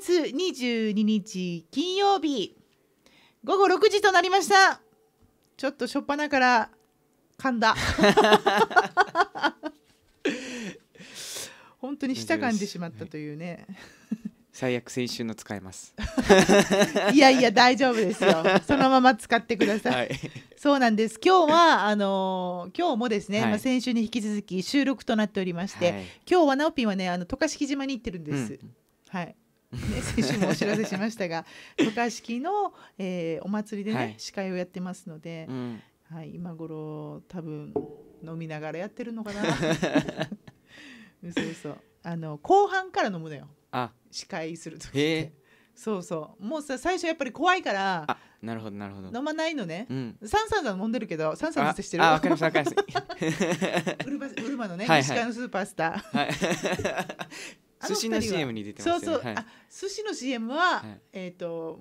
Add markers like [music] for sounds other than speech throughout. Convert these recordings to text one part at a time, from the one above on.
月22日金曜日午後6時となりましたちょっとしょっぱなから噛んだ [laughs] 本当に舌噛んでしまったというね最悪先週の使えます [laughs] いやいや大丈夫ですよそのまま使ってください、はい、そうなんです今日はあのー、今日もですね、はい、まあ、先週に引き続き収録となっておりまして、はい、今日はナオピンはねあの渡嘉敷島に行ってるんです、うん、はい [laughs] 先週もお知らせしましたが [laughs] 渡嘉敷の、えー、お祭りでね、はい、司会をやってますので、うん、はい、今頃多分飲みながらやってるのかな。[laughs] 嘘嘘あの後半から飲むのよ司会する時ってそうそうもうさ最初やっぱり怖いからなるほどなるほど飲まないのね、うん、サンサンさん飲んでるけどサンサンのせしてるああ分かりました分かりまたウルマのね、はいはい、のスーパースター、はい寿司の CM に出てます、ね、そうそう、はい、あ寿司の CM は、はい、えっ、ー、と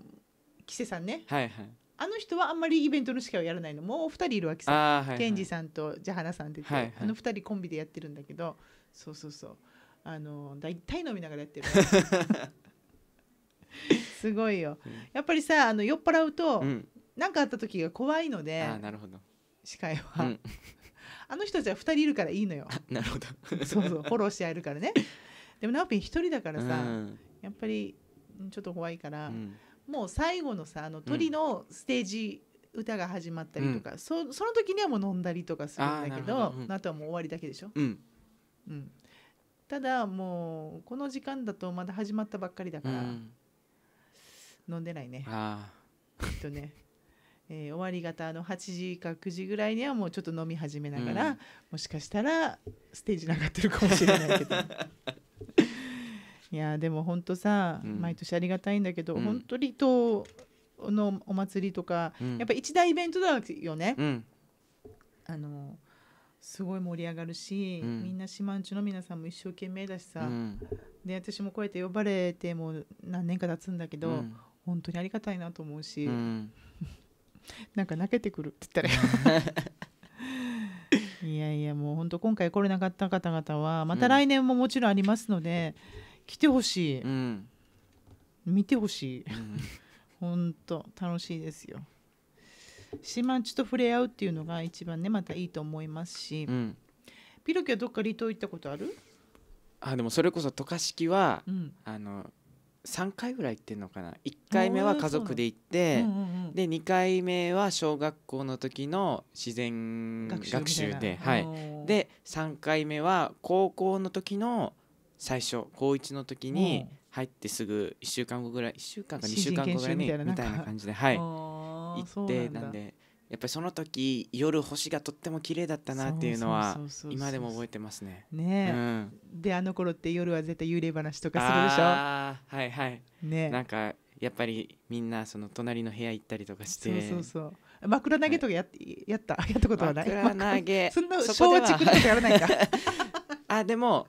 キセさんね、はいはい、あの人はあんまりイベントの司会をやらないのもう2人いるわけさ、はいはい、ケンジさんとジャハナさんって、はいはい、あの2人コンビでやってるんだけどそうそうそうあの大体飲みながらやってる [laughs] すごいよ、やっぱりさあの酔っ払うと何、うん、かあった時が怖いのでなるほど司会は、うん、[laughs] あの人たちは2人いるからいいのよ [laughs] なるほどそうそうフォローしてやるからねでもなおぴん一人だからさ、うん、やっぱりちょっと怖いから、うん、もう最後のさあの鳥のステージ、歌が始まったりとか、うん、そその時にはもう飲んだりとかするんだけどあとはもう終わりだけでしょ、うんうん、ただもうこの時間だとまだ始まったばっかりだから、飲んでないねあえっとねえー、終わり方の8時か9時ぐらいにはもうちょっと飲み始めながら、うん、もしかしたらステージ上がってるかもしれないけど。[laughs] いやでも本当さ、うん、毎年ありがたいんだけど、うん、本当離島のお祭りとか、うん、やっぱ一大イベントだよね、うん、あのすごい盛り上がるし、みんな島んちの皆さんも一生懸命だしさ、で私もこうやって呼ばれてもう何年か経つんだけど、本当にありがたいなと思うし、うん、[laughs] なんか泣けてくるって言ったら [laughs] いやいやもう本当今回来れなかった方々はまた来年ももちろんありますので。うん来てほしい、うん、見てほしい、ほんと楽しいですよ島地と触れ合うっていうのが一番ねまたいいと思いますし、うん、ピロキはどっか離島行ったことあるあでもそれこそ渡嘉敷は、うん、あの3回ぐらい行ってんのかな1回目は家族で行って、うんうんうん、で2回目は小学校の時の自然学習ではい、で3回目は高校の時の最初高1の時に入ってすぐ1週間後ぐらい1週間か2週間後ぐらいにみたいな感じではい行ってなんでやっぱりその時夜星がとっても綺麗だったなっていうのは今でも覚えてますね。ね、うん、であの頃って夜は絶対幽霊話とかするでしょ。あはいはい。ねなんかやっぱりみんなその隣の部屋行ったりとかして。そうそうそう枕投げとかや,、やったやったことはない。枕投げ。[laughs] そんな小畜とかやらないか。[laughs] あでも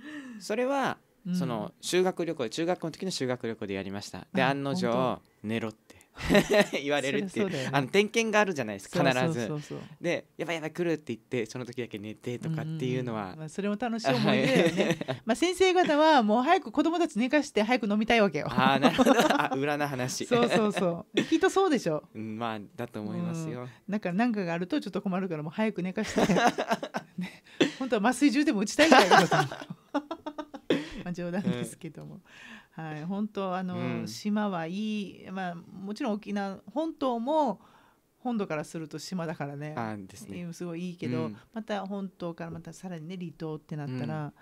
[laughs] それは、うん、その修学旅行中学校の時の修学旅行でやりましたで案の定寝ろって [laughs] 言われるっていう、ね、あの点検があるじゃないですか必ずでやばいやばい来るって言ってその時だけ寝てとかっていうのは、うん、まあ、それも楽しい思い出だよね [laughs] まあ先生方はもう早く子供たち寝かして早く飲みたいわけよああなるほどあ裏の話そうそうそうきっとそうでしょ、うん、まあだと思いますよ、うん、なんか何かがあるとちょっと困るからもう早く寝かして、ね、本当は麻酔銃でも打ちたいぐらいだまあ、冗談ですけども、えー、はい、本当あの、うん、島はいい、まあ、もちろん沖縄本島も本土からすると島だからねですねすごいいいけど、うん、また本島からまたさらにね離島ってなったら、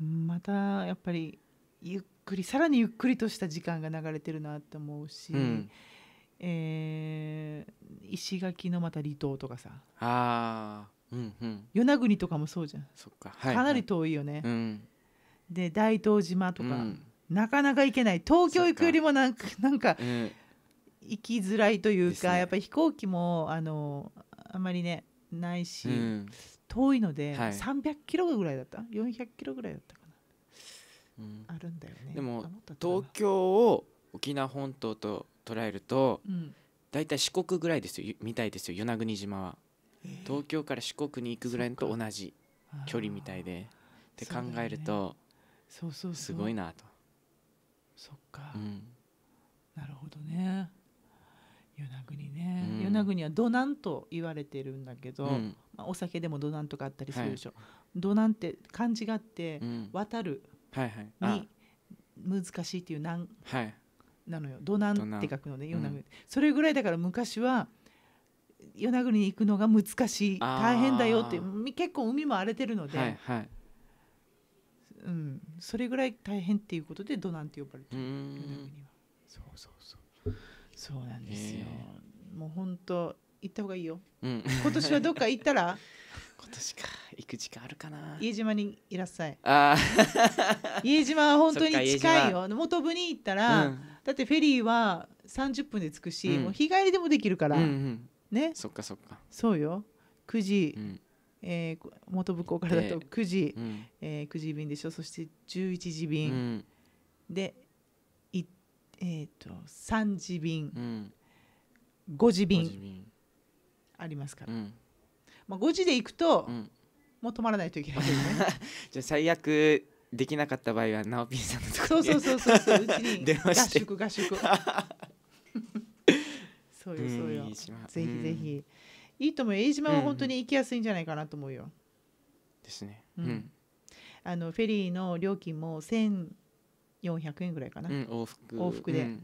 うん、またやっぱりゆっくりさらにゆっくりとした時間が流れてるなって思うし。えー、石垣のまた離島とかさあ、うんうん、与那国とかもそうじゃんそっか、はい、かなり遠いよね、うん、で大東島とか、なかなか行けない東京行くよりもなんかなんか、行きづらいというか、ね、やっぱり飛行機もあのあまりねないし、うん、遠いので、はい、300キロぐらいだった400キロぐらいだったかな、うん、あるんだよねでも東京を沖縄本島と捉えると、うん、だいたい四国ぐらいですよみたいですよ与那国島は、えー、東京から四国に行くぐらいと同じ距離みたいでって考えると、そうそうすごいなとそっか、うん、なるほどね与那国ね、うん、与那国は土南と言われてるんだけど、うん、まあ、お酒でも土南とかあったりするでしょ、はい、土南って漢字があって、渡るに難しいっていう難、はい、なのよ土南って書くのね与那国、それぐらいだから昔は与那国に行くのが難しい大変だよって結構海も荒れてるので。はいはいうん、それぐらい大変っていうことでドナンって呼ばれてるそうそうそうそうなんですよ、えー、もう本当行った方がいいよ、うん、今年はどっか行ったら今年か行く時間あるかな家島にいらっしゃいあ家島は本当に近いよ元部に行ったら、うん、だってフェリーは30分で着くし、うん、もう日帰りでもできるから、うんうん、ねそっかそっかそうよ9時えー、元向こうからだと9時、ええー、9時便でしょそして11時便、うん、でい、えーと、3時便、うん、5時便ありますから、うん、まあ、5時で行くと、もう止まらないといけない、ね、[laughs] じゃ最悪できなかった場合はなおぴんさんのところにそうそうそうそううちに [laughs] 合宿合宿 [laughs] そうよそうよ、ぜひぜひ。いいと思うよ飯島は本当に行きやすいんじゃないかなと思うよ。ですね。うん、あのフェリーの料金も千四百円ぐらいかな、うん、往復往復で、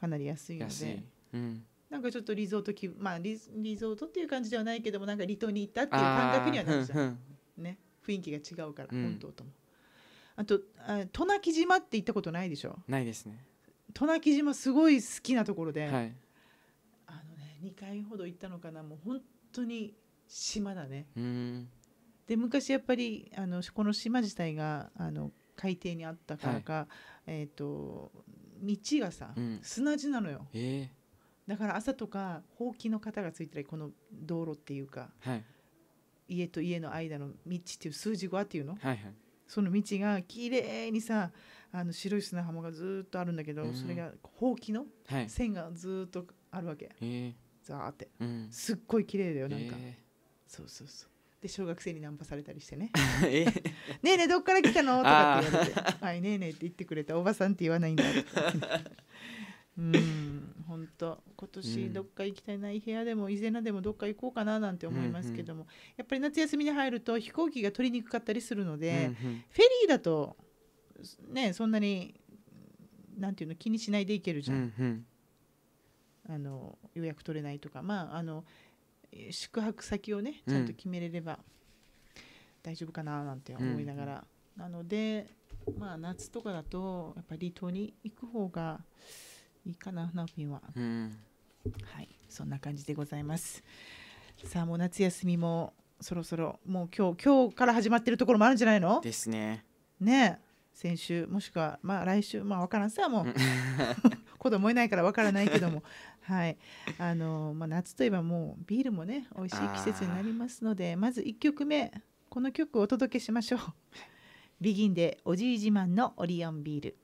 かなり安いので。うん。なんかちょっとリゾート気まあリリゾートっていう感じではないけどもなんか離島に行ったっていう感覚にはなるじゃん、ね、雰囲気が違うから、本当ともあとあ渡名喜島って行ったことないでしょないですね渡名喜島すごい好きなところで、はい、2回ほど行ったのかなもう本当に島だね。で昔やっぱりあのこの島自体があの海底にあったからか、はい、えと、道がさ、うん、砂地なのよ、えー、だから朝とかほうきの方がついてるこの道路っていうか、はい、家と家の間の道っていう数字はっていうの、はいはい、その道がきれいにさあの白い砂浜がずっとあるんだけど、うん、それがほうきの線がずっとあるわけ、えー、ザーって、うん、すっごい綺麗だよなんか、えー、そうそうそうで小学生にナンパされたりしてね「[laughs] ねえねえどっから来たの?」とかって言われて「はいねえねえ」って言ってくれたおばさんって言わないんだ [laughs] うん本当今年どっか行きたいな、い部屋でも伊勢名でもどっか行こうかななんて思いますけども、うんうん、やっぱり夏休みに入ると飛行機が取りにくかったりするので、うんうん、フェリーだとねそんなになんていうの気にしないで行けるじゃん、うんうんあの予約取れないとか、まあ、あの宿泊先をねちゃんと決めれれば大丈夫かななんて思いながら、うん、なので、まあ、夏とかだとやっぱり離島に行く方がいいかなナオピンは、うん、はいそんな感じでございますさあもう夏休みもそろそろもう今日今日から始まってるところもあるんじゃないのですねね先週もしくはまあ来週まあ分からんさもう [laughs] [laughs] 子供いないから分からないけどもはいあのまあ、夏といえばもうビールもね美味しい季節になりますのでまず一曲目この曲をお届けしましょう。ビギンでおじい自慢のオリオンビール。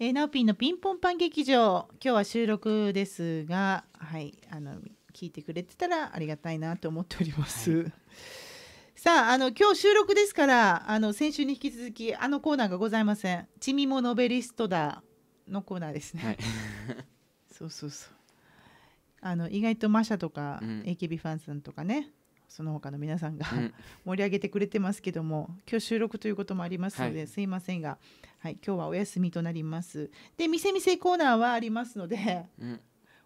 えー、ナオピンのピンポンパン劇場今日は収録ですが、はい、あの聞いてくれてたらありがたいなと思っております。はいさあ、あの今日収録ですから、あの先週に引き続きあのコーナーがございません。ちみもノベリストだのコーナーですね、はい、[laughs] そうそうそうあの意外とマシャとか、AKB ファンさんとかねその他の皆さんが、[laughs] 盛り上げてくれてますけども今日収録ということもありますので、はい、すいませんが、はい、今日はお休みとなりますで店店コーナーはありますので、うん、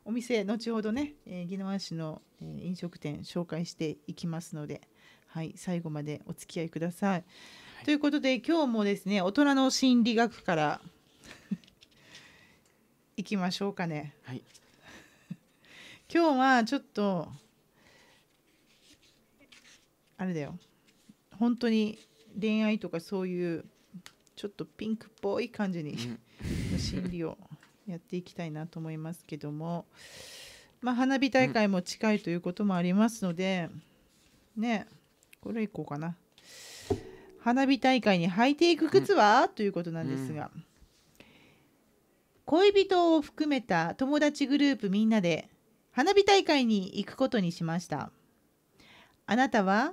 お店後ほどね、え宜野湾市の、え飲食店紹介していきますので、はい、最後までお付き合いください、はい、ということで今日もですね大人の心理学からきましょうかね。はい、[laughs] 今日はちょっとあれだよ本当に恋愛とかそういうちょっとピンクっぽい感じに、うん、[laughs] 心理をやっていきたいなと思いますけども、まあ、花火大会も近いということもありますので、うん、ねこれいこうかな。花火大会に履いていく靴は、うん、ということなんですが。うん恋人を含めた友達グループみんなで花火大会に行くことにしましたあなたは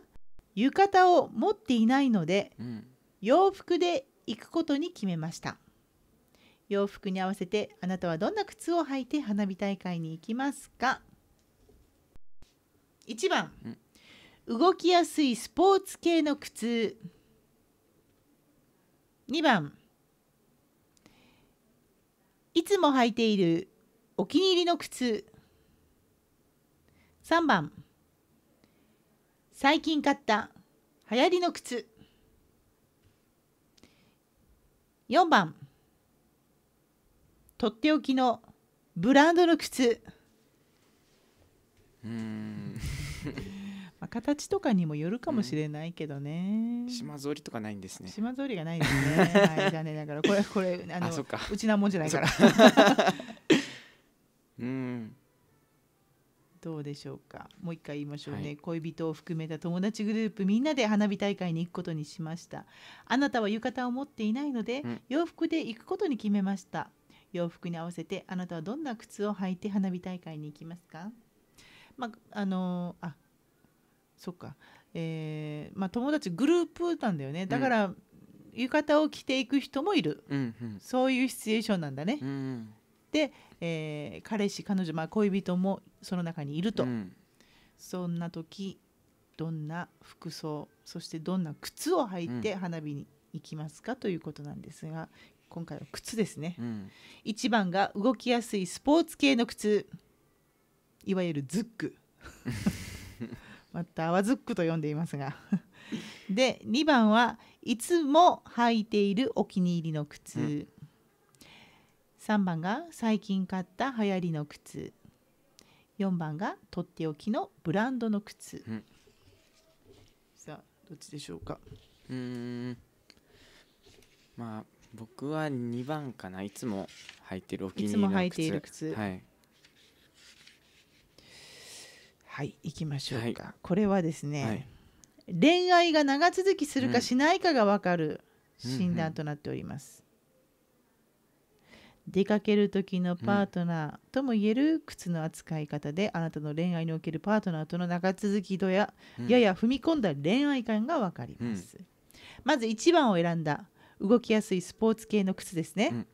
浴衣を持っていないので、うん、洋服で行くことに決めました洋服に合わせてあなたはどんな靴を履いて花火大会に行きますか1番、うん、動きやすいスポーツ系の靴2番いつも履いているお気に入りの靴。3番最近買った流行りの靴。4番とっておきのブランドの靴。うん形とかにもよるかもしれないけどね、うん、島ぞりとかないんですね島ぞりがないですね、[laughs] はい、残念ながらこれこれあのうちなもんじゃないから [laughs] うんどうでしょうかもう一回言いましょうね、はい、恋人を含めた友達グループみんなで花火大会に行くことにしましたあなたは浴衣を持っていないので、うん、洋服で行くことに決めました洋服に合わせてあなたはどんな靴を履いて花火大会に行きますかまあ、あのあそっか、えーまあ、友達グループなんだよねだから、浴衣を着ていく人もいる、うんうん、そういうシチュエーションなんだね。うんうん、で、えー、彼氏彼女、まあ、恋人もその中にいると、うん、そんな時どんな服装そしてどんな靴を履いて花火に行きますか、うん、ということなんですが今回は靴ですね、うん、1番が動きやすいスポーツ系の靴いわゆるズック [laughs] またわずっくと読んでいますが [laughs] で2番はいつも履いているお気に入りの靴、うん、3番が最近買った流行りの靴4番がとっておきのブランドの靴、うん、さあどっちでしょうかうんまあ僕は2番かないつも履いてるお気に入りの靴いつも履いている靴はいはい行きましょうか、はい、これはですね、はい、恋愛が長続きするかしないかが分かる診断となっております、うんうん、出かける時のパートナーともいえる靴の扱い方で、うん、あなたの恋愛におけるパートナーとの長続き度や、やや踏み込んだ恋愛感が分かります、まず1番を選んだ動きやすいスポーツ系の靴ですね、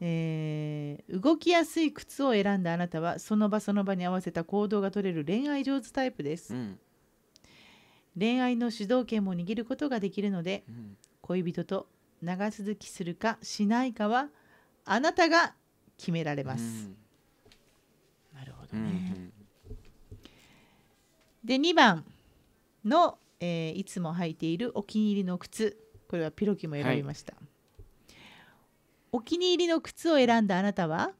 えー、動きやすい靴を選んだあなたはその場その場に合わせた行動が取れる恋愛上手タイプです、うん、恋愛の主導権も握ることができるので、うん、恋人と長続きするかしないかはあなたが決められます、うん、なるほどね、で2番の、えー、いつも履いているお気に入りの靴これはピロキも選びました、はいお気に入りの靴を選んだあなたは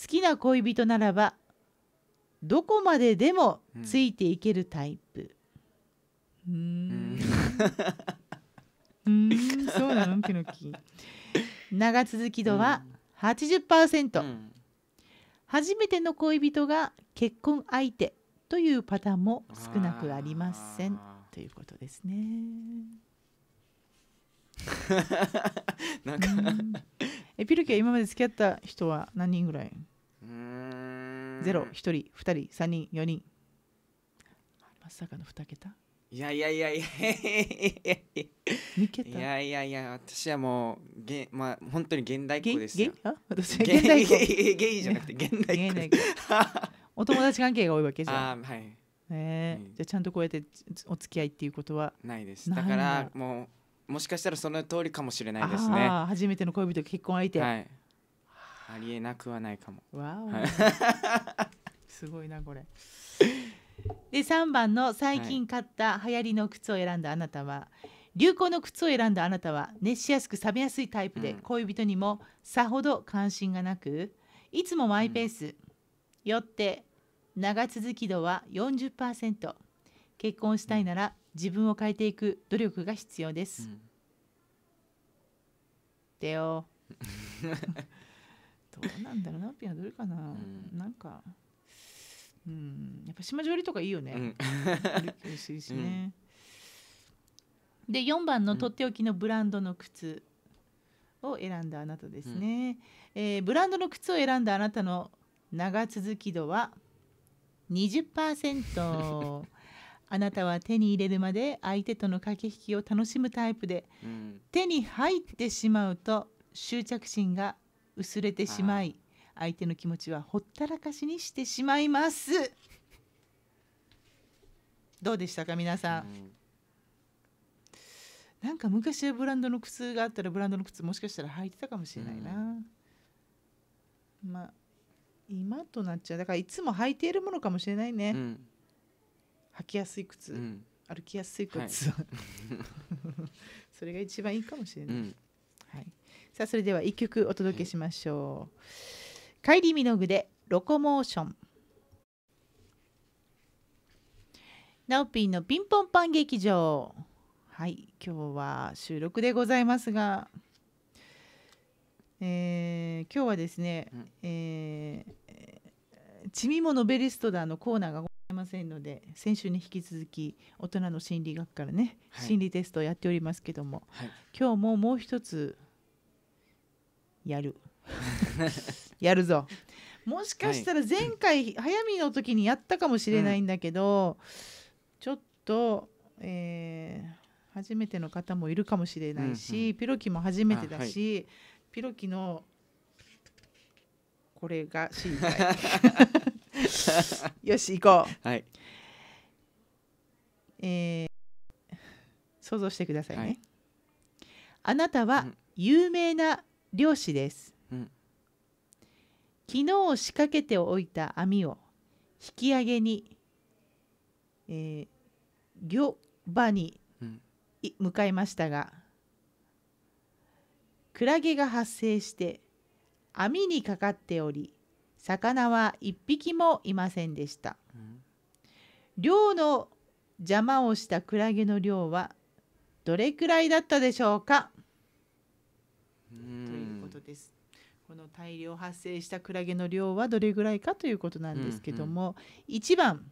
好きな恋人ならばどこまででもついていけるタイプ。うん。うん、うんそうなのピノキ。長続き度は80%、うん、初めての恋人が結婚相手というパターンも少なくありませんということですね。[laughs] なんかえピルキは今まで付き合った人は何人ぐらいゼロ一人二人三人四人まさかの二桁いやいやいやいやいやいやいや私はもうげまあ本当に現代っ子ですよ私現代っ子ゲイじゃなくて現代っ子お友達関係が多いわけじゃん [laughs] あはいえー、うん、じゃあちゃんとこうやってお付き合いっていうことはないですだからもうもしかしたらその通りかもしれないですね。初めての恋人結婚相手。はい。ありえなくはないかも。わお。[laughs] すごいなこれ。で3番の最近買った流行りの靴を選んだあなたは、はい、流行の靴を選んだあなたは熱しやすく冷めやすいタイプで、うん、恋人にもさほど関心がなくいつもマイペース、うん、よって長続き度は40%結婚したいなら自分を変えていく努力が必要です。だ、うん、よ。[laughs] どうなんだろう、な、ピはどれかな、うん、なんか。うん、やっぱ島上りとかいいよね。うん、しね。うん、で、四番のとっておきのブランドの靴。を選んだあなたですね、うん、えー、ブランドの靴を選んだあなたの長続き度は20%あなたは手に入れるまで相手との駆け引きを楽しむタイプで、うん、手に入ってしまうと執着心が薄れてしまい相手の気持ちはほったらかしにしてしまいます。どうでしたか皆さん、うんなんか昔ブランドの靴があったらブランドの靴もしかしたら履いてたかもしれないな、うん、まあ今となっちゃうだからいつも履いているものかもしれないね、うん履きやすい靴、うん、歩きやすい靴、はい、[laughs] それが一番いいかもしれない、うん、はい、さあそれでは1曲お届けしましょう、はい、カイリミノグで「ロコモーション」ナオピーのピンポンパン劇場はい今日は収録でございますがえー、今日はですね、うん、えー、ちみもノベリストダーのコーナーがませんので先週に引き続き大人の心理学からね、はい、心理テストをやっておりますけども、はい、今日ももう一つやる [laughs] やるぞもしかしたら前回、早見の時にやったかもしれないんだけど、うん、ちょっと、えー、初めての方もいるかもしれないし、うんうん、ピロキも初めてだし、はい、ピロキのこれが心理 [laughs] [laughs] よし行こう、はいえー、想像してくださいね、はい、あなたは有名な漁師です、うん、昨日仕掛けておいた網を引き上げに、えー、漁場に、向かいましたがクラゲが発生して網にかかっており魚は一匹もいませんでした。漁の邪魔をしたクラゲの量はどれくらいだったでしょうかということです。この大量発生したクラゲの量はどれぐらいかということなんですけども、うんうん、1番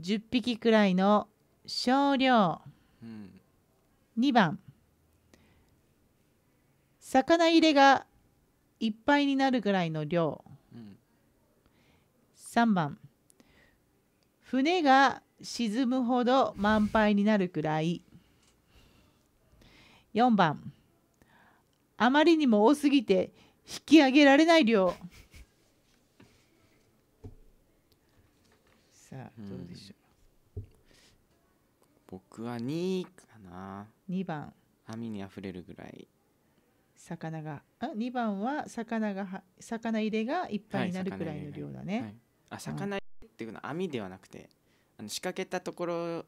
10匹くらいの少量、うん、2番魚入れがいっぱいになるぐらいの量、うん、3番船が沈むほど満杯になるくらい4番あまりにも多すぎて引き上げられない量さあどうでしょう、うん、僕は2かな2番網にあふれるぐらい魚があ2番は魚が魚入れがいっぱいになるくらいの量だね、はい、あ魚っていうのは網ではなくてあの仕掛けたところ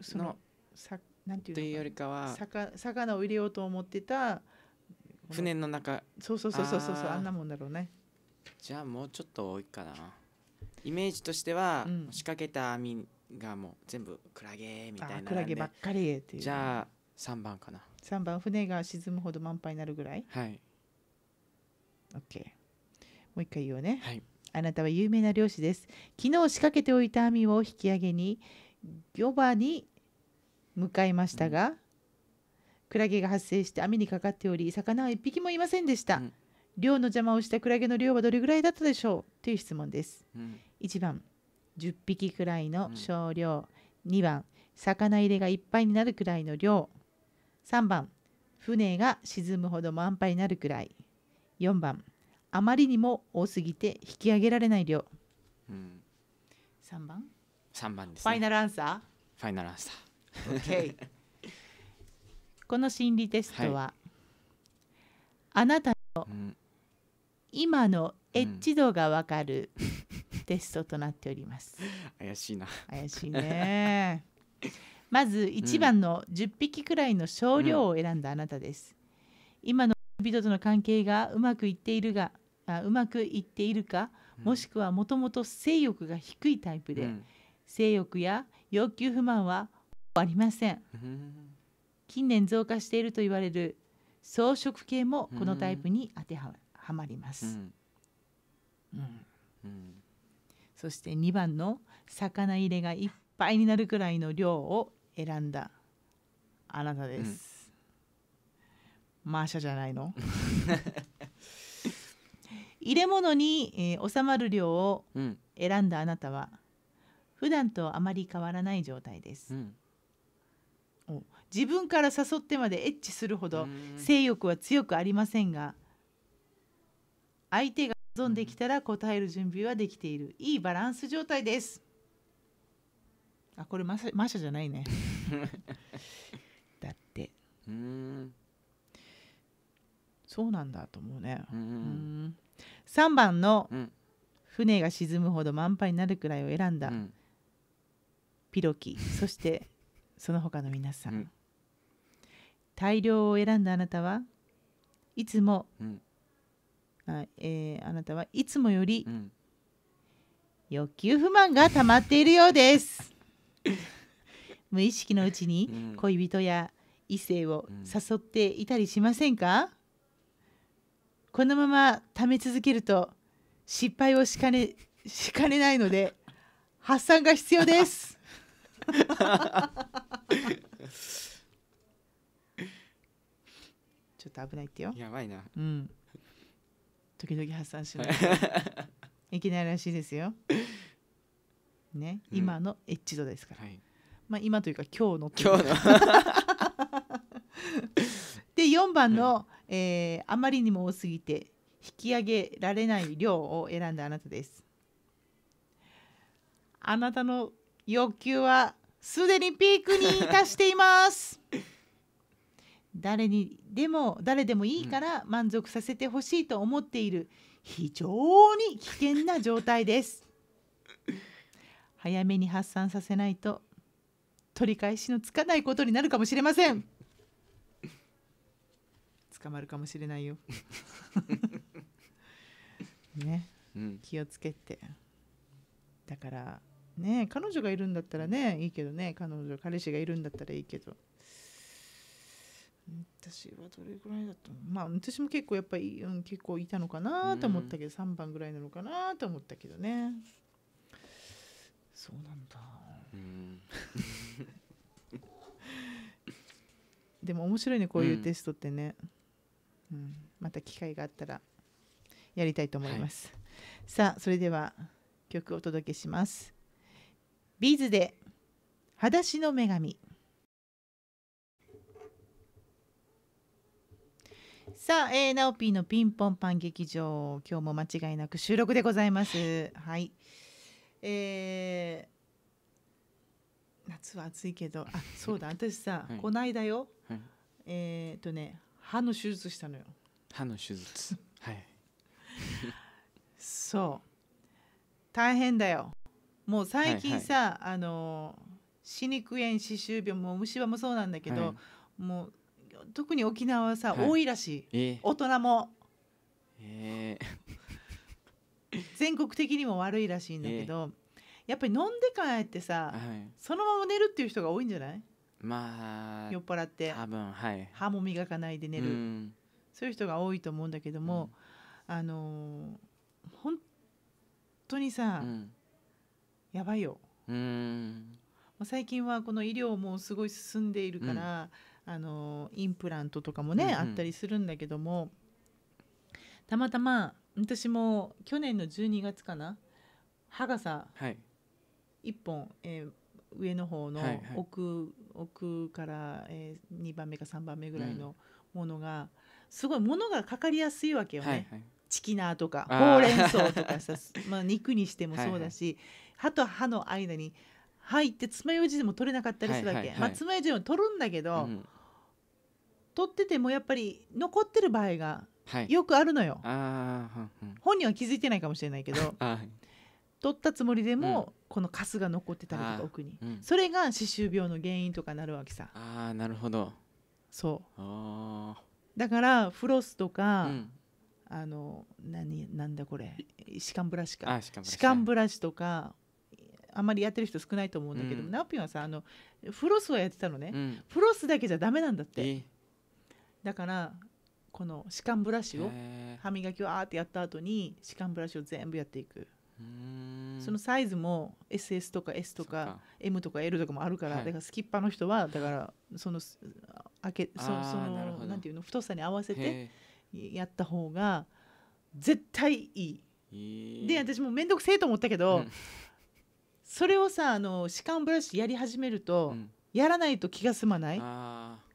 そのさなんていうというよりかは魚を入れようと思ってた船の中そうそうそうそうそうあんなもんだろうねじゃあもうちょっと多いかなイメージとしては、うん、仕掛けた網がもう全部クラゲみたいなクラゲばっかりっていうじゃあ3番かな3番船が沈むほど満杯になるぐらいはい OK もう一回言おうね、はい、あなたは有名な漁師です昨日仕掛けておいた網を引き上げに漁場に向かいましたが、うん、クラゲが発生して網にかかっており魚は1匹もいませんでした、うん、漁の邪魔をしたクラゲの量はどれぐらいだったでしょうという質問です、うん、1番10匹くらいの少量、2番魚入れがいっぱいになるくらいの量3番船が沈むほど満杯になるくらい4番あまりにも多すぎて引き上げられない量、うん、3番3番です、ね、ファイナルアンサーファイナルアンサー OK [laughs] この心理テストは、はい、あなたの今のエッジ度がわかる、うん、テストとなっております [laughs] 怪しいな怪しいねまず一番の十匹くらいの少量を選んだあなたです。うん、今の人との関係がうまくいっているがあうまくいっているか、もしくはもともと性欲が低いタイプで、うん、性欲や要求不満はありません。ん、近年増加していると言われる草食系もこのタイプに当てはまります。そして2番の魚入れがいっぱいになるくらいの量を選んだあなたです、うん、マーシャじゃないの入れ物に、えー、収まる量を選んだあなたは、うん、普段とあまり変わらない状態です、うん、自分から誘ってまでエッチするほど性欲は強くありませんが相手が望んできたら答える準備はできているいいバランス状態です。あこれマシャじゃないね [laughs] だってうんそうなんだと思うねうん3番の、船が沈むほど満杯になるくらいを選んだ、ピロキそして [laughs] その他の皆さん、うん、大量を選んだあなたはいつも、うん、あえー、あなたはいつもより、欲求不満が溜まっているようです [laughs] 無意識のうちに恋人や異性を誘っていたりしませんか、うん、このまま貯め続けると失敗をしかね [laughs] しかねないので発散が必要です [laughs] ちょっと危ないってよやばいなうん時々発散しないいけないらしいですよね、うん、今のエッチ度ですから、はい、まあ、今というか今日の今日の [laughs] で4番の、うん、えー、あまりにも多すぎて引き上げられない量を選んだあなたですあなたの欲求はすでにピークに達しています [laughs] 誰にでも誰でもいいから満足させてほしいと思っている非常に危険な状態です早めに発散させないと取り返しのつかないことになるかもしれません捕まるかもしれないよ [laughs] ね、うん、気をつけてだからね彼女がいるんだったらねいいけどね彼女彼氏がいるんだったらいいけど私はどれぐらいだったのまあ私も結構やっぱり、うん、結構いたのかなと思ったけど、うん、3番ぐらいなのかなと思ったけどねそうなんだ。うん [laughs] でも面白いねこういうテストってね、うん、うん、また機会があったらやりたいと思います、はい、さあそれでは曲をお届けしますビーズで裸足の女神さあ、えー、ナオピーのピンポンパン劇場今日も間違いなく収録でございますはいえー、夏は暑いけどあそうだ私さ、はい、こないだよ、はい、えっ、とね歯の手術したのよ歯の手術 [laughs] はいそう大変だよもう最近さ、はいはい、あの歯肉炎歯周病も虫歯もそうなんだけど、はい、もう特に沖縄はさ、はい、多いらしい、えー、大人も、えー、[laughs] 全国的にも悪いらしいんだけど、やっぱり飲んで帰ってさ、はい、そのまま寝るっていう人が多いんじゃないまあ酔っ払って多分、はい、歯も磨かないで寝る、うそういう人が多いと思うんだけども、うん、あのー、本当にさ、うん、やばいよ。うん最近はこの医療もすごい進んでいるから、あのー、インプラントとかもね、うんうん、あったりするんだけどもたまたま私も去年の12月かな歯がさ、はい、1本、えー、上の方の奥はいはい、奥から、えー、2番目か3番目ぐらいのものが、うん、すごいものがかかりやすいわけよね。はいはい、チキナーとかほうれん草とかさ [laughs] まあ、肉にしてもそうだし、はいはい、歯と歯の間に入って爪楊枝でも取れなかったりするわけ、はいはいはい、まあ、爪楊枝も取るんだけど、うん、取っててもやっぱり残ってる場合がはいよくあるのよあうん本人は気づいてないかもしれないけど [laughs] はい取ったつもりでも、このカスが残ってたりとか奥にうんそれが歯周病の原因とかなるわけさああなるほどそうだからフロスとか、うん、あの何なんだこれ歯間ブラシか歯間歯間ブラシとかあんまりやってる人少ないと思うんだけど、うんナオピンはさあのフロスはやってたのね、うんフロスだけじゃダメなんだってだからこの歯間ブラシを歯磨きをあーってやった後に歯間ブラシを全部やっていくそのサイズも SS とか S とか M とか L とかもあるから、だからスキッパーの人はだからその開けそそのなんていうの太さに合わせてやった方が絶対いい。で私も面倒くせえと思ったけど、それをさあの歯間ブラシやり始めると、やらないと気が済まない。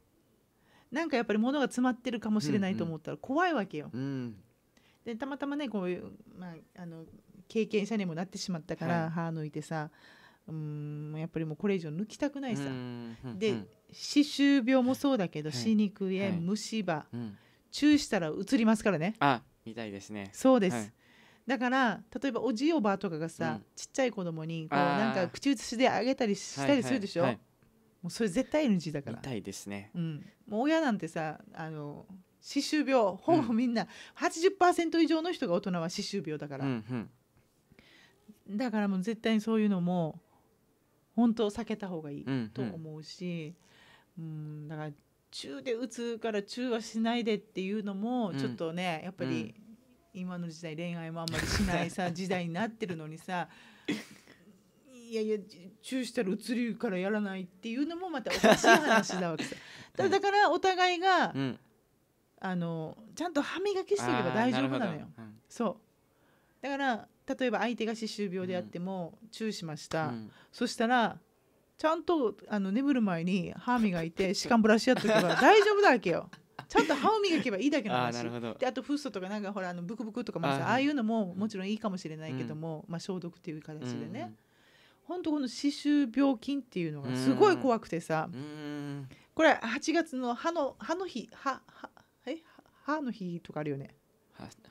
なんかやっぱり物が詰まってるかもしれないと思ったら怖いわけよ。うんうん、でたまたまねこういう、まあ、あの経験者にもなってしまったから、はい、歯抜いてさうんやっぱりもうこれ以上抜きたくないさ。で歯周病もそうだけど、歯肉炎、虫歯、はい注意したらうつりますからね。あみたいですね。そうです、だから例えばおじいおばあとかがさ、ちっちゃい子供にこうなんか口移しであげたりしたりするでしょ、はいはいはい、もうそれ絶対 NG だからいですね、うん、もう親なんてさあの歯周病ほぼみんな、うん、80%以上の人が大人は歯周病だから、うんうん、だからもう絶対にそういうのも本当避けた方がいいと思うし、うん、うん、だから中で打つから中はしないでっていうのもちょっとね、うん、やっぱり今の時代恋愛もあんまりしないさ [laughs] 時代になってるのにさいやいやチューしたら移りからやらないっていうのもまたおかしい話だわけさ [laughs] だだからお互いが、うん、あのちゃんと歯磨きしておけば大丈夫なのよ、うん、そうだから例えば相手が歯周病であっても、チューしました、そしたらちゃんとあの眠る前に歯磨いて [laughs] 歯間ブラシやっとけば大丈夫だわけよちゃんと歯を磨けばいいだけの話あであとフッ素とかなんかほらあのブクブクとかもああいうのももちろんいいかもしれないけども、うん、まあ、消毒っていう形でね、うんうん、本当この歯周病菌っていうのがすごい怖くてさこれ8月の歯の歯の日歯歯え歯の日とかあるよね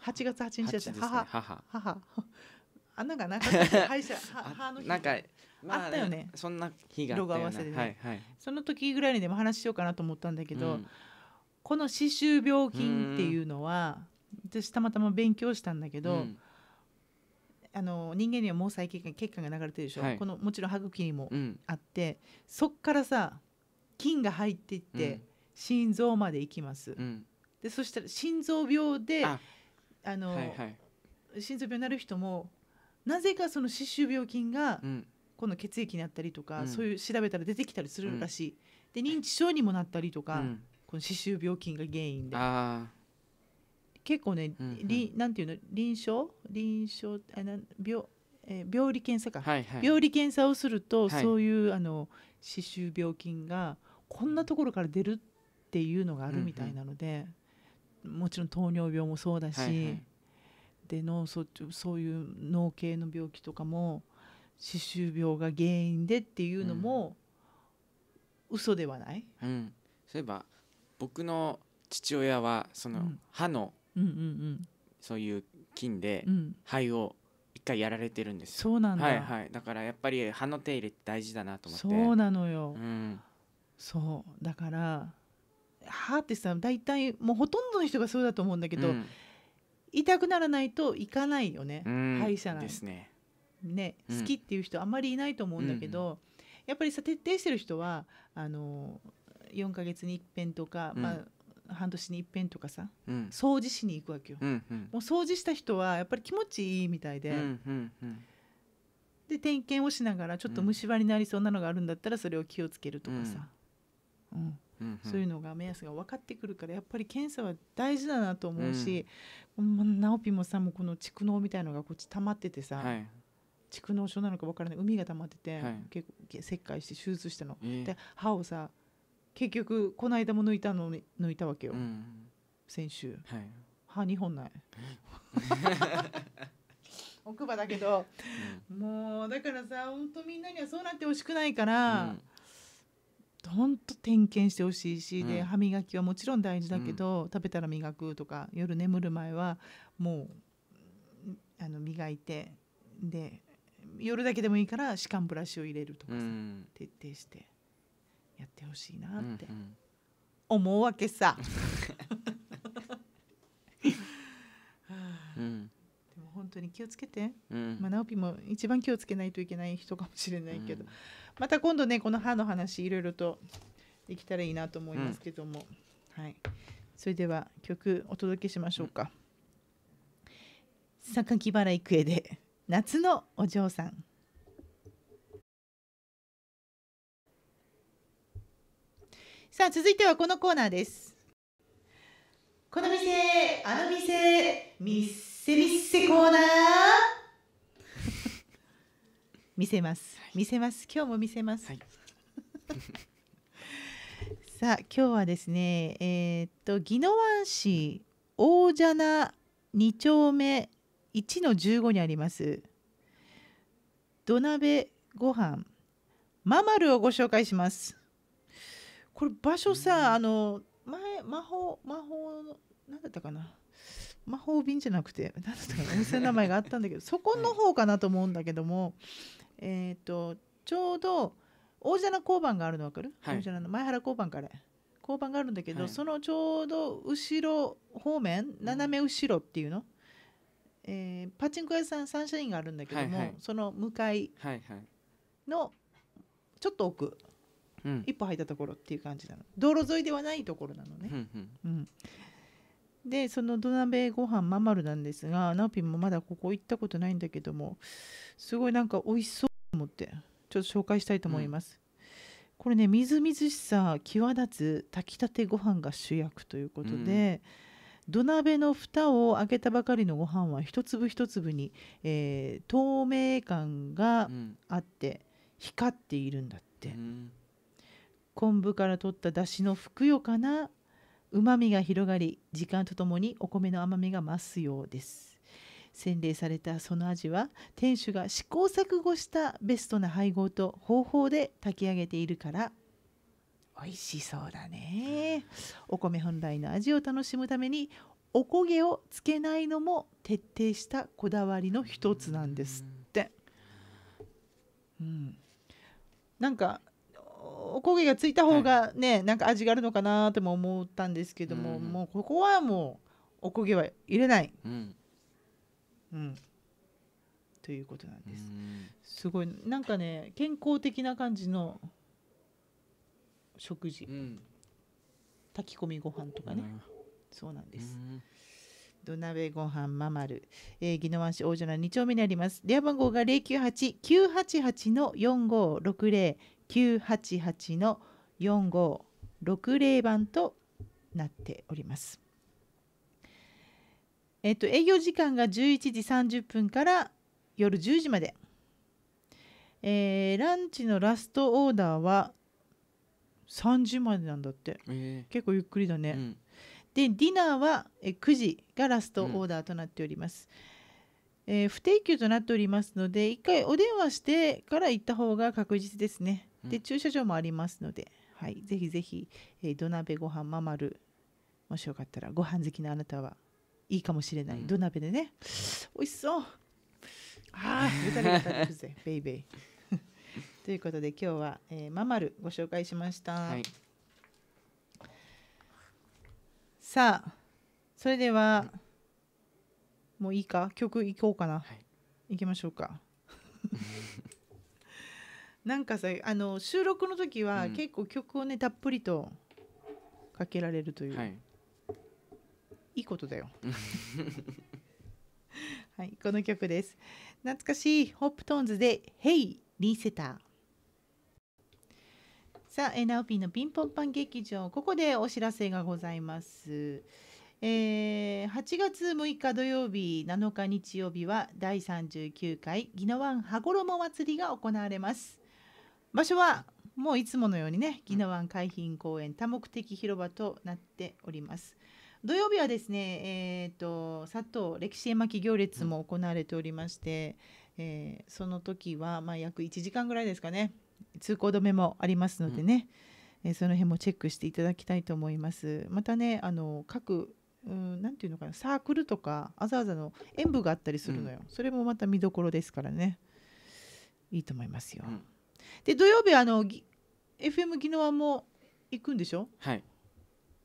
8月8日だって母母母穴がなかった歯医者歯の日なんか、まあ、あったよねそんな日があったよ、ね、はいはい、その時ぐらいにでも話しようかなと思ったんだけど、この歯周病菌っていうのは私たまたま勉強したんだけど、うんあの人間には毛細血管血管が流れてるでしょ、はい、このもちろん歯茎にもあって、うん、そっからさ菌が入っていって、うん、心臓まで行きます、うん、でそしたら心臓病であの、はいはい、心臓病になる人もなぜかその歯周病菌が、この血液になったりとか、そういう調べたら出てきたりするらしい、で認知症にもなったりとか、この歯周病菌が原因で。結構ね、うんうん、なんていうの臨床臨床えな病えー、病理検査か、はいはい、病理検査をすると、はい、そういうあの歯周病菌がこんなところから出るっていうのがあるみたいなので、うんうん、もちろん糖尿病もそうだし、はいはい、で脳卒中そういう脳系の病気とかも歯周病が原因でっていうのも、うん、嘘ではない、うん、そういえば僕の父親はその、歯の、うんうんうん、そういう菌で肺を一回やられてるんですそうなんだ、はいはい、だからやっぱり歯の手入れって大事だなと思ってそうなのよ、うん、そうだから歯ってさ大体もうほとんどの人がそうだと思うんだけど、うん、痛くならないと行かないよね、うん、歯医者ない。ですねね、好きっていう人あんまりいないと思うんだけど、やっぱりさ徹底してる人はあの4か月に一遍とか、まあ、半年に一遍とかさ、うん、掃除しに行くわけよ、うんうん、もう掃除した人はやっぱり気持ちいいみたいで、うんうんうん、で点検をしながらちょっと虫歯になりそうなのがあるんだったらそれを気をつけるとかさ、うん、うんうん、そういうのが目安が分かってくるからやっぱり検査は大事だなと思うし、うん、ナオピもさもうこの蓄膿みたいのがこっち溜まっててさ、はい、蓄膿症なのか分からない海が溜まってて、はい、結構切開して手術したの。えー、で歯をさ結局この間も抜いたのに抜いたわけよ、うん、先週、はい、歯2本ない [laughs] 奥歯だけど、うん、もうだからさ本当みんなにはそうなってほしくないから本当、うん、点検してほしいし、で歯磨きはもちろん大事だけど、食べたら磨くとか夜眠る前はもうあの磨いてで夜だけでもいいから歯間ブラシを入れるとかさ、徹底して。やってほしいなって思うわけさ。でも本当に気をつけて、うん、まあ、直オも一番気をつけないといけない人かもしれないけど、うん、また今度ねこの歯の話いろいろとできたらいいなと思いますけども、うん、はい、それでは曲お届けしましょうか。榊原郁恵で夏のお嬢さん。さあ続いてはこのコーナーですこの店あの店みっせみっせコーナー見せます見せます今日も見せます、はい [laughs] さあ今日はですねえー、っと宜野湾市大蛇な二丁目一の十五にあります土鍋ご飯ママルをご紹介しますこれ場所さ、あの前魔法魔法の何だったかな魔法瓶じゃなくて何だったかなお店の名前があったんだけど [laughs] そこの方かなと思うんだけども、えっ、ー、とちょうど大蛇の交番があるの分かる、はい、大蛇の前原交番から交番があるんだけど、はい、そのちょうど後ろ方面斜め後ろっていうの、うん、えー、パチンコ屋さんサンシャインがあるんだけども、はいはい、その向かいのちょっと奥、一歩入ったところっていう感じなの道路沿いではないところなのね。うんでその土鍋ご飯まん丸なんですがナオピンもまだここ行ったことないんだけどもすごいなんか美味しそうと思ってちょっと紹介したいと思います。うん、これねみずみずしさ際立つ炊きたてご飯が主役ということで。うん土鍋の蓋を開けたばかりのご飯は一粒一粒に、えー、透明感があって、光っているんだって、う昆布から取った出汁のふくよかなうまみが広がり時間とともにお米の甘みが増すようです洗礼されたその味は店主が試行錯誤したベストな配合と方法で炊き上げているから美味しそうだねお米本来の味を楽しむためにおこげをつけないのも徹底したこだわりの一つなんですって、うん、なんかお焦げがついた方がね、はい、なんか味があるのかなとも思ったんですけども、うん、もうここはもうお焦げは入れない、うん、うん、ということなんです、すごいなんかね健康的な感じの食事、炊き込みご飯とかね、そうなんです。土鍋ご飯ママル、えー、宜野湾市王女の2丁目にあります電話番号が098-988の4560 988の4560番となっております。えっと、営業時間が11時30分から夜10時まで。えー、ランチのラストオーダーは3時までなんだって、えー、結構ゆっくりだね、うん、でディナーは9時がラストオーダーとなっております、うん、えー、不定休となっておりますので1回お電話してから行った方が確実ですねで駐車場もありますので、はい、ぜひぜひ、えー、土鍋ご飯ままるもしよかったらご飯好きなあなたはいいかもしれない、うん、土鍋でね美味しそう [laughs] ああゆたりがるぜ [laughs] ベイベイ [laughs] ということで今日は、えー、ママルご紹介しました、はい、さあそれでは、うん、もういいか曲いこうかな、はい、いきましょうかなんかさあの収録の時は結構曲をね、たっぷりとかけられるという、はい、い、いことだよ。[laughs] はい、この曲です。懐かしいホップトーンズで「Hey! リセター」。さあ、えーナオピーのピンポンパン劇場、ここでお知らせがございます。えー8月6日土曜日、7日日曜日は第39回宜野湾羽衣祭りが行われます。場所はもういつものようにね宜野湾海浜公園多目的広場となっております。土曜日はですね、えーと、佐藤歴史絵巻行列も行われておりまして、うん、えー、その時はまあ約1時間ぐらいですかね通行止めもありますのでね、うん、えー、その辺もチェックしていただきたいと思います。またねあの各何ていうのかなサークルとかあざあざの演舞があったりするのよ、うん、それもまた見どころですからねいいと思いますよ。うんで土曜日あのぎ FM 沖縄も行くんでしょはい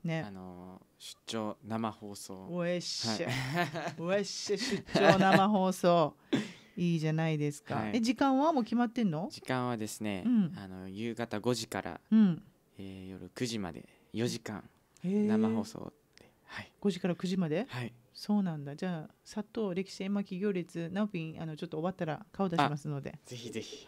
ねあの出張生放送おえっしゃ、はい、おえっしゃ出張生放送 [laughs] いいじゃないですか、はい、え時間はもう決まってんの時間はですね、うん、あの夕方5時から、うんえー、夜9時まで4時間生放送はい、5時から9時まで、はい、そうなんだじゃあ佐藤歴史絵巻行列ナオピンあのちょっと終わったら顔出しますのでぜひぜひ [laughs]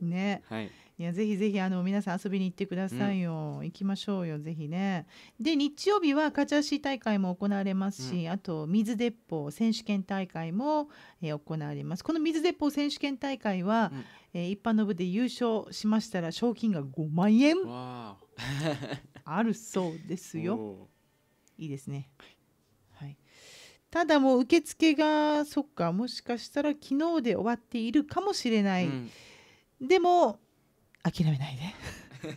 ね、はい、いやぜひぜひあの皆さん遊びに行ってくださいよ、うん、行きましょうよぜひねで日曜日は勝ち足大会も行われますし、うん、あと水鉄砲選手権大会も、えー、行われますこの水鉄砲選手権大会は、うん、えー、一般の部で優勝しましたら賞金が5万円あるそうですよ。いいですね。はい。ただもう受付がそっかもしかしたら昨日で終わっているかもしれない。うん、でも諦めないで。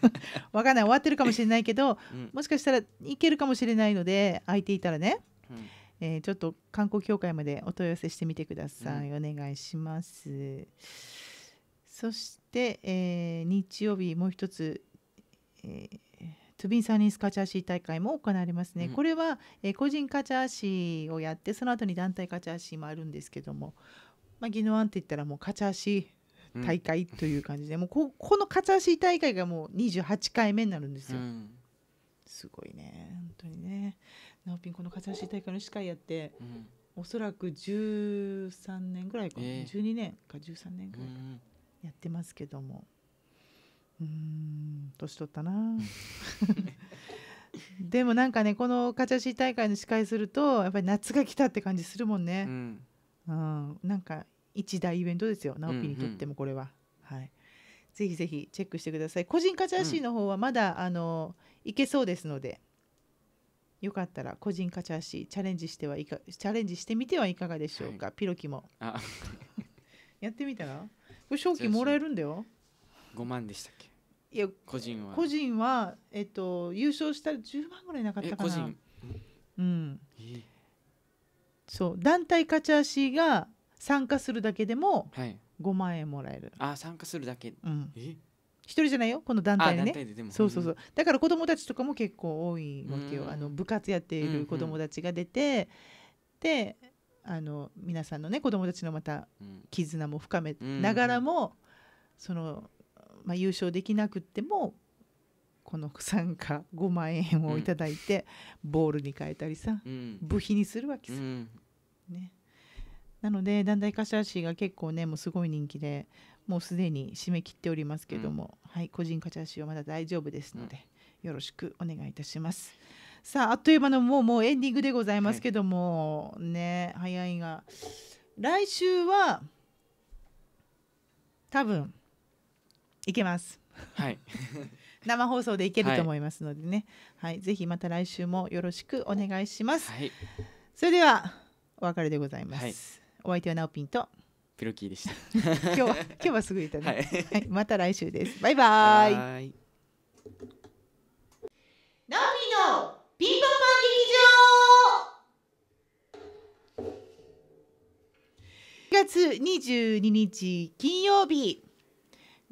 [laughs] わかんない終わってるかもしれないけど、うん、もしかしたらいけるかもしれないので空いていたらね、うん、えー、ちょっと観光協会までお問い合わせしてみてください、お願いします。そして、えー、日曜日もう一つ、えートゥビンサーニースカチャーシー大会も行われますね、うん、これは、えー、個人カチャーシーをやってその後に団体カチャーシーもあるんですけども、まあ、ギノワンって言ったらもうカチャーシー大会という感じで、うん、もうここのカチャーシー大会がもう28回目になるんですよ。すごいね本当にねナオピンこのカチャーシー大会の司会やって、おそらく13年ぐらいか、えー、12年か13年ぐらいやってますけども、年取ったなでもなんかねこのカチャシー大会の司会するとやっぱり夏が来たって感じするもんね、うん、うん、なんか一大イベントですよナオピにとってもこれは、うんうん、はいぜひぜひチェックしてください個人カチャシーの方はまだ、うん、あのいけそうですのでよかったら個人カチャシーチャレンジしてはいかチャレンジしてみてはいかがでしょうか、はい、ピロキも [laughs] やってみたらこれ賞金もらえるんだよ5万でしたっけいや個人は個人は、えっと、優勝したら10万ぐらいなかったかなうん、そう団体勝ち足が参加するだけでも5万円もらえる、はい、あ参加するだけ、うん、え一人じゃないよこの団体にねそうそうそうだから子どもたちとかも結構多いわけよ、あの部活やっている子どもたちが出て、うんうん、であの皆さんのね子どもたちのまた絆も深めながらも、うんうん、そのまあ、優勝できなくってもこの参加5万円を頂いて、ボールに変えたりさ、うん、部費にするわけさ、うん、ね、なので団体柏市が結構ねもうすごい人気でもうすでに締め切っておりますけども、うん、はい、個人柏市はまだ大丈夫ですので、よろしくお願いいたします。さああっという間のもうもうエンディングでございますけども、はい、ね早いが来週は多分いけます。はい。[laughs] 生放送でいけると思いますのでね、はい、はい、ぜひまた来週もよろしくお願いします。はい、それではお別れでございます。はい、お相手はナオピンとピロキーでした。[laughs] 今日は [laughs] 今日はすぐいったね、はい。はい、また来週です。バイバイ。ナオピンのピンポンパン劇場。1月22日金曜日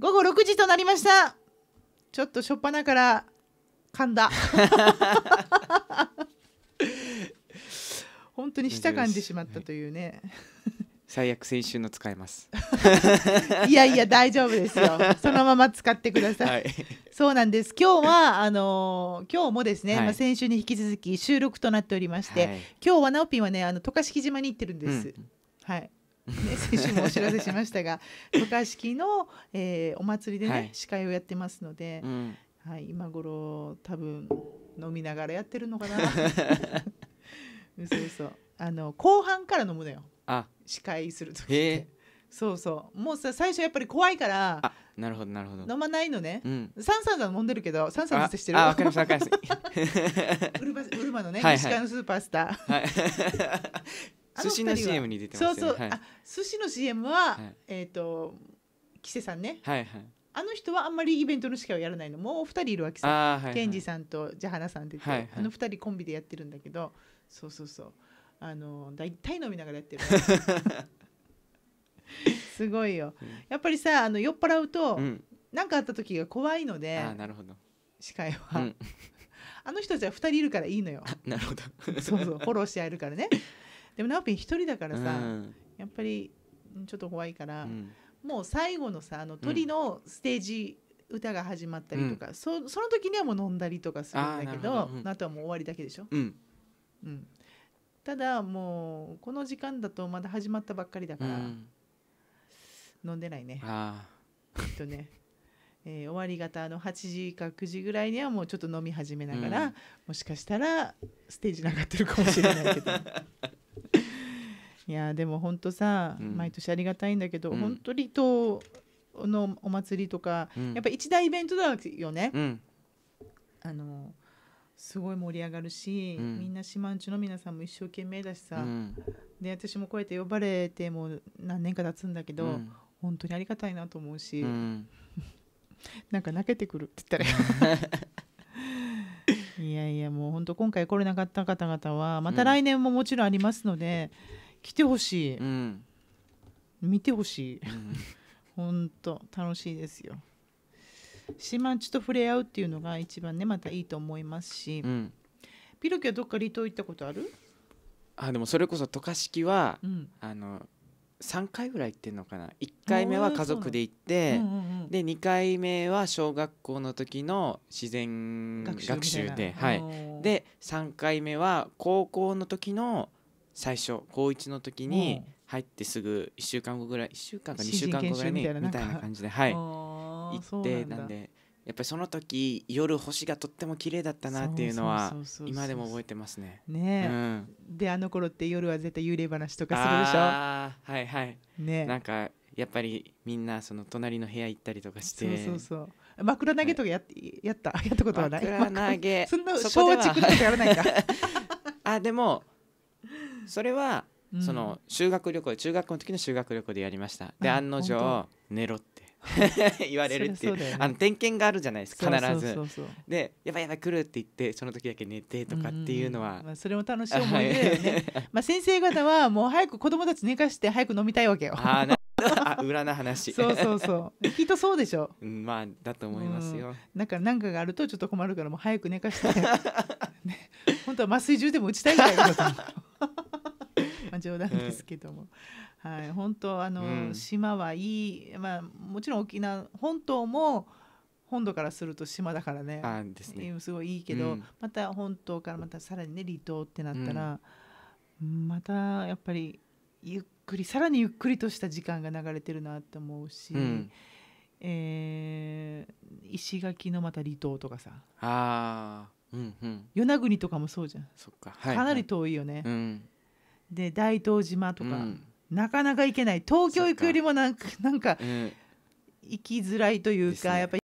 午後6時となりましたちょっとしょっぱなから噛んだ [laughs] 本当に舌噛んでしまったというね、最悪先週の使えますいやいや大丈夫ですよそのまま使ってください、はい、そうなんです今日はあのー、今日もですね、はい、まあ、先週に引き続き収録となっておりまして、はい、今日はなおぴんはねあの渡嘉敷島に行ってるんです、うん、はいね、先週もお知らせしましたが [laughs] 渡嘉敷の、えー、お祭りでね、はい、司会をやってますので、うん、はい、今頃多分飲みながらやってるのかな嘘嘘 [laughs] あの後半から飲むのよ司会する時って。そうそうもうさ最初やっぱり怖いからなるほどなるほど飲まないのね、うん、サンサンさん飲んでるけどサンサンさんしてるああ分かりました分かりました [laughs] ウルマのね、はいはい、のスーパースター、はい寿司の CM に出てます、ね、そうそう、はい、あ寿司の CM は、はい、えっ、ー、とキセさんね、はいはい、あの人はあんまりイベントの司会をやらないのもう二人いるわけさ、はいはい、ケンジさんとジャハナさんって、はいはい、あの二人コンビでやってるんだけどそうそうそうあの大体飲みながらやってる [laughs] すごいよ、やっぱりさあの酔っ払うと何、うん、かあった時が怖いのであなるほど司会は、うん、[laughs] あの人たちは2人いるからいいのよなるほどそうそうフォローし合えるからねでもナピン一人だからさ、やっぱりちょっと怖いから、もう最後のさあの鳥のステージ、歌が始まったりとか、うん、そその時にはもう飲んだりとかするんだけどあどうん、あとはもう終わりだけでしょ、うん、うん、ただもうこの時間だとまだ始まったばっかりだから、うん、飲んでないねきっとね、[laughs] えー、終わり方の8時か9時ぐらいにはもうちょっと飲み始めながら、もしかしたらステージ上がってるかもしれないけど [laughs] いやでも本当さ、うん、毎年ありがたいんだけど、うん、本当離島のお祭りとか、うん、やっぱ一大イベントだよね、うん、あのすごい盛り上がるし、うん、みんな島万十の皆さんも一生懸命だしさ、で私もこうやって呼ばれてもう何年か経つんだけど、うん、本当にありがたいなと思うし、うん、[laughs] なんか泣けてくるって言ったら [laughs] いやいやもう本当今回来れなかった方々はまた来年ももちろんありますので。来てほしい、うん、見てほしい、[laughs] 本当楽しいですよ島ちと触れ合うっていうのが一番ねまたいいと思いますし、うん、ピロキはどっか離島行ったことあるあでもそれこそ渡嘉敷は、うん、あの3回ぐらい行ってんのかな1回目は家族で行って、うんうんうん、で2回目は小学校の時の自然学習で、はい、で3回目は高校の時の最初高1の時に入ってすぐ1週間後ぐらい一週間か2週間後ぐらいにみたいな感じではい行ってなんでやっぱりその時夜星がとっても綺麗だったなっていうのは今でも覚えてますね。ね、うん、であの頃って夜は絶対幽霊話とかするでしょ。あはいはい。ねなんかやっぱりみんなその隣の部屋行ったりとかしてそうそうそう枕投げとかやはい、やったやったことはない枕投げ [laughs] そんな松竹とかやらないか [laughs] あでもそれは、うん、その修学旅行中学校の時の修学旅行でやりましたで案の定寝ろって [laughs] 言われるっていう、ね、あの点検があるじゃないですか必ずでやばいやばい来るって言ってその時だけ寝てとかっていうのは、うんまあ、それも楽しい思い出よねまあ先生方はもう早く子供たち寝かして早く飲みたいわけよあなあ裏の話 [laughs] そうそうそうきっとそうでしょ、うん、まあだと思いますよ、うん、なんか何かがあるとちょっと困るからもう早く寝かして、[laughs] ね、本当は麻酔銃でも打ちたいぐらいだと [laughs] まあ冗談ですけども、うん、はい、本当あの、うん、島はいい、まあ、もちろん沖縄本島も本土からすると島だからねあですねすごいいいけど、うん、また本島からまたさらにね離島ってなったら、またやっぱりゆっくりさらにゆっくりとした時間が流れてるなって思うし。えー、石垣のまた離島とかさあうんうん、与那国とかもそうじゃんそっか、はい、かなり遠いよね、うん、で大東島とか、うん、なかなか行けない東京行くよりもなんかなんか、うん、行きづらいというかやっぱ